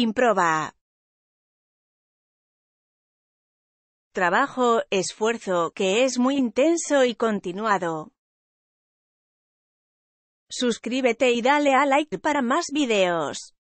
Improba. Trabajo, esfuerzo, que es muy intenso y continuado. Suscríbete y dale a like para más videos.